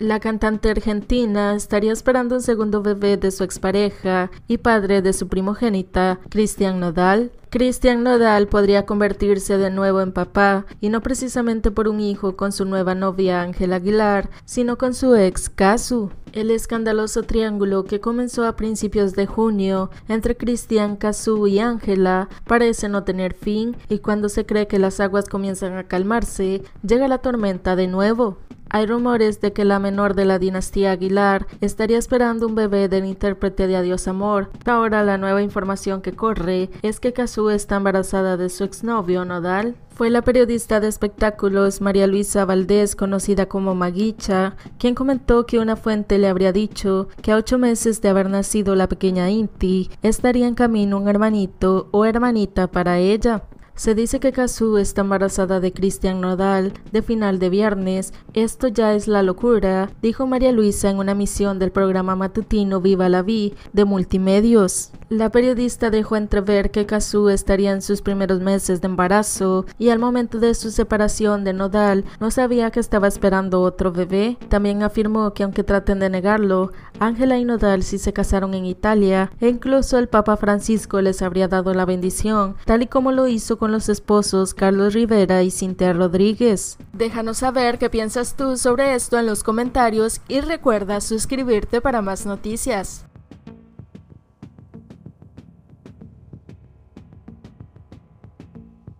La cantante argentina estaría esperando un segundo bebé de su expareja y padre de su primogénita, Cristian Nodal, Cristian Nodal podría convertirse de nuevo en papá, y no precisamente por un hijo con su nueva novia Ángela Aguilar, sino con su ex Casu. El escandaloso triángulo que comenzó a principios de junio entre Cristian, Casu y Ángela parece no tener fin, y cuando se cree que las aguas comienzan a calmarse, llega la tormenta de nuevo. Hay rumores de que la menor de la dinastía Aguilar estaría esperando un bebé del intérprete de Adiós Amor. Ahora la nueva información que corre es que Kazu está embarazada de su exnovio Nodal. Fue la periodista de espectáculos María Luisa Valdés, conocida como Maguicha, quien comentó que una fuente le habría dicho que a ocho meses de haber nacido la pequeña Inti, estaría en camino un hermanito o hermanita para ella. Se dice que Kazu está embarazada de Cristian Nodal de final de viernes. Esto ya es la locura, dijo María Luisa en una misión del programa matutino Viva la Vi de Multimedios. La periodista dejó entrever que Kazu estaría en sus primeros meses de embarazo y al momento de su separación de Nodal no sabía que estaba esperando otro bebé. También afirmó que aunque traten de negarlo, Ángela y Nodal sí se casaron en Italia e incluso el Papa Francisco les habría dado la bendición, tal y como lo hizo con los esposos Carlos Rivera y Cintia Rodríguez. Déjanos saber qué piensas tú sobre esto en los comentarios y recuerda suscribirte para más noticias.